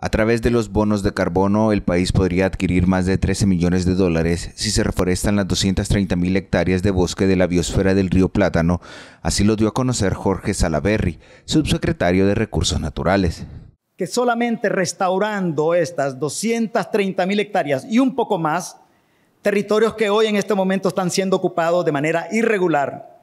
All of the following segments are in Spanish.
A través de los bonos de carbono, el país podría adquirir más de 13 millones de dólares si se reforestan las 230 mil hectáreas de bosque de la biosfera del río Plátano, así lo dio a conocer Jorge Salaberry, subsecretario de Recursos Naturales. Que solamente restaurando estas 230 mil hectáreas y un poco más, territorios que hoy en este momento están siendo ocupados de manera irregular,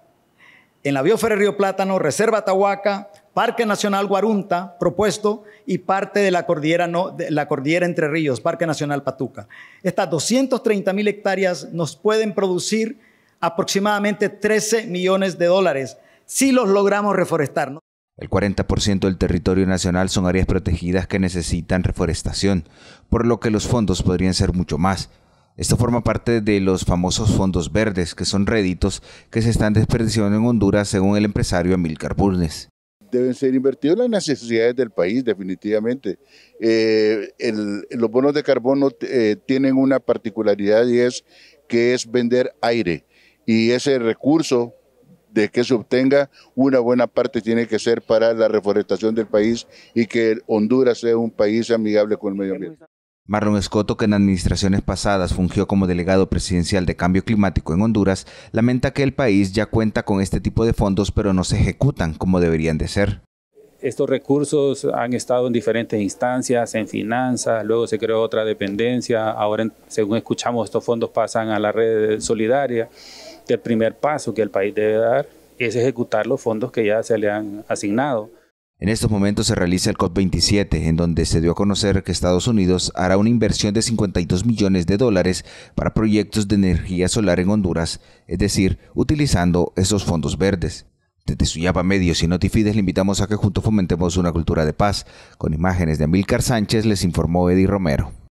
en la biosfera del río Plátano, Reserva Atahuaca, Parque Nacional Guarunta, propuesto, y parte de la cordillera, no, de la Entre Ríos, Parque Nacional Patuca. Estas 230 mil hectáreas nos pueden producir aproximadamente 13 millones de dólares si los logramos reforestar. El 40% del territorio nacional son áreas protegidas que necesitan reforestación, por lo que los fondos podrían ser mucho más. Esto forma parte de los famosos fondos verdes, que son réditos que se están desperdiciando en Honduras, según el empresario Emil Burnes deben ser invertidos las necesidades del país, definitivamente. Eh, los bonos de carbono eh, tienen una particularidad y es que es vender aire. Y ese recurso de que se obtenga, una buena parte tiene que ser para la reforestación del país y que Honduras sea un país amigable con el medio ambiente. Marlon Escoto, que en administraciones pasadas fungió como delegado presidencial de cambio climático en Honduras, lamenta que el país ya cuenta con este tipo de fondos pero no se ejecutan como deberían de ser. Estos recursos han estado en diferentes instancias, en finanzas, luego se creó otra dependencia, ahora según escuchamos estos fondos pasan a la red solidaria. El primer paso que el país debe dar es ejecutar los fondos que ya se le han asignado. En estos momentos se realiza el COP27, en donde se dio a conocer que Estados Unidos hará una inversión de 52 millones de dólares para proyectos de energía solar en Honduras, es decir, utilizando esos fondos verdes. Desde Suyapa Medios y Notifides le invitamos a que juntos fomentemos una cultura de paz. Con imágenes de Amílcar Sánchez les informó Eddie Romero.